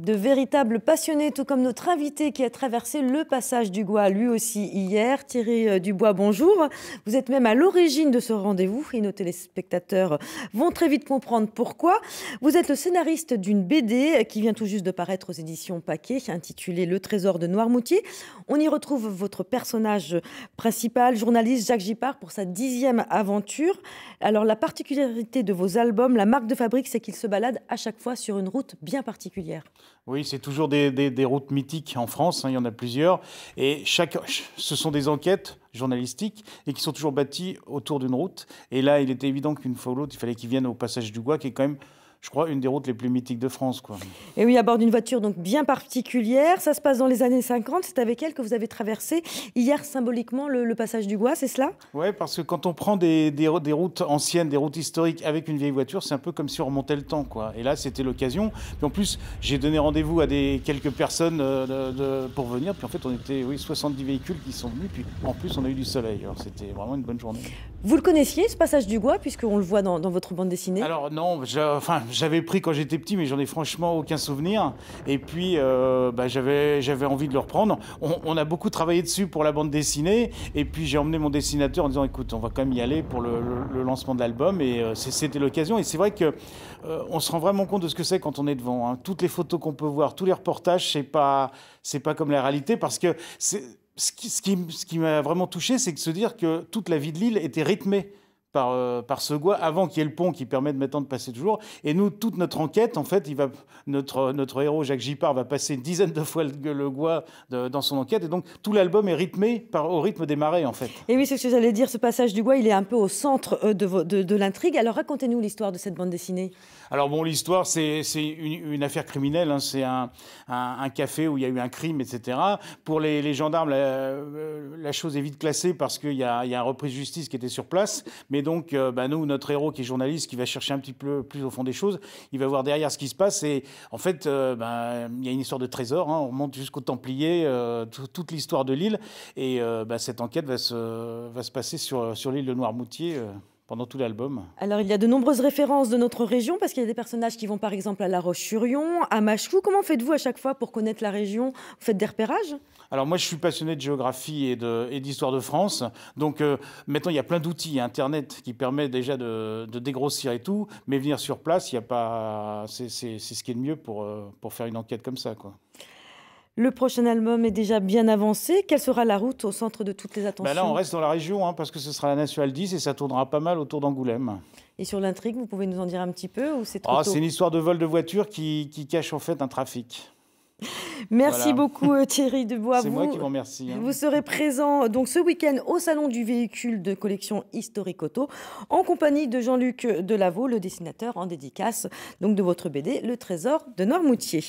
de véritables passionnés, tout comme notre invité qui a traversé le passage du Gois lui aussi hier. Thierry euh, Dubois, bonjour. Vous êtes même à l'origine de ce rendez-vous et nos téléspectateurs vont très vite comprendre pourquoi. Vous êtes le scénariste d'une BD qui vient tout juste de paraître aux éditions Paquet, intitulée Le Trésor de Noirmoutier. On y retrouve votre personnage principal, journaliste Jacques Gipard, pour sa dixième aventure. Alors la particularité de vos albums, la marque de fabrique, c'est qu'ils se baladent à chaque fois sur une route bien particulière. Oui, c'est toujours des, routes mythiques en France, hein, il y en a plusieurs. Et chaque, ce sont des enquêtes journalistiques et qui sont toujours bâties autour d'une route. Et là, il était évident qu'une fois ou l'autre, il fallait qu'ils viennent au passage du Gois, qui est quand même je crois, une des routes les plus mythiques de France. Quoi. Et oui, à bord d'une voiture donc bien particulière. Ça se passe dans les années 50. C'est avec elle que vous avez traversé hier symboliquement le, passage du Gois, c'est cela Oui, parce que quand on prend des, routes anciennes, des routes historiques avec une vieille voiture, c'est un peu comme si on remontait le temps. Quoi. Et là, c'était l'occasion. Puis en plus, j'ai donné rendez-vous à des, quelques personnes euh, pour venir. Puis en fait, on était oui, 70 véhicules qui sont venus. Puis en plus, on a eu du soleil. Alors c'était vraiment une bonne journée. Vous le connaissiez, ce passage du Gois, puisqu'on le voit dans, dans, votre bande dessinée Alors non, je, enfin, j'avais pris quand j'étais petit, mais j'en ai franchement aucun souvenir. Et puis, euh, bah, j'avais, j'avais envie de le reprendre. On, a beaucoup travaillé dessus pour la bande dessinée. Et puis, j'ai emmené mon dessinateur en disant, écoute, on va quand même y aller pour le, lancement de l'album. Et euh, c'était l'occasion. Et c'est vrai que euh, on se rend vraiment compte de ce que c'est quand on est devant. Hein. Toutes les photos qu'on peut voir, tous les reportages, c'est pas, c'est pas comme la réalité parce que ce qui, ce qui, m'a vraiment touché, c'est de se dire que toute la vie de Lille était rythmée. Euh, par, ce par avant qu'il y ait le pont qui permet de maintenant de passer toujours. Et nous, toute notre enquête, en fait, notre, notre héros Jacques Gippard va passer une dizaine de fois le, goût euh, dans son enquête. Et donc, tout l'album est rythmé par, au rythme des marées, en fait. Et oui, c'est ce que j'allais dire. Ce passage du goût, il est un peu au centre euh, de, l'intrigue. Alors, racontez-nous l'histoire de cette bande dessinée. Alors, bon, l'histoire, c'est une, affaire criminelle. Hein. C'est un, café où il y a eu un crime, etc. Pour les, gendarmes, la, chose est vite classée parce qu'il y, a un reprise de justice qui était sur place. Mais et donc, euh, bah, nous, notre héros qui est journaliste, qui va chercher un petit peu plus au fond des choses, il va voir derrière ce qui se passe. Et en fait, euh, bah, il y a une histoire de trésor. Hein. on monte jusqu'aux Templiers, euh, toute l'histoire de l'île. Et bah, cette enquête va se, va se passer sur, sur l'île de Noirmoutier pendant tout l'album Alors, il y a de nombreuses références de notre région, parce qu'il y a des personnages qui vont par exemple à La Roche-sur-Yon, à Machou. Comment faites-vous à chaque fois pour connaître la région Vous faites des repérages alors moi, je suis passionné de géographie et d'histoire de, France. Donc euh, maintenant, il y a plein d'outils, Internet qui permet déjà de, de, dégrossir et tout. Mais venir sur place, pas, c'est ce qui est le mieux pour, euh, pour faire une enquête comme ça, quoi. Le prochain album est déjà bien avancé. Quelle sera la route au centre de toutes les attentions Là, on reste dans la région, hein, parce que ce sera la Nationale 10 et ça tournera pas mal autour d'Angoulême. Et sur l'intrigue, vous pouvez nous en dire un petit peu ou c'est ah, C'est une histoire de vol de voiture qui, cache en fait un trafic. Merci beaucoup euh, Thierry Debois. C'est moi qui vous remercie. Hein. Vous serez présent donc ce week-end au salon du véhicule de collection Historique Auto en compagnie de Jean-Luc Delaveau, le dessinateur en dédicace donc de votre BD Le Trésor de Noirmoutier.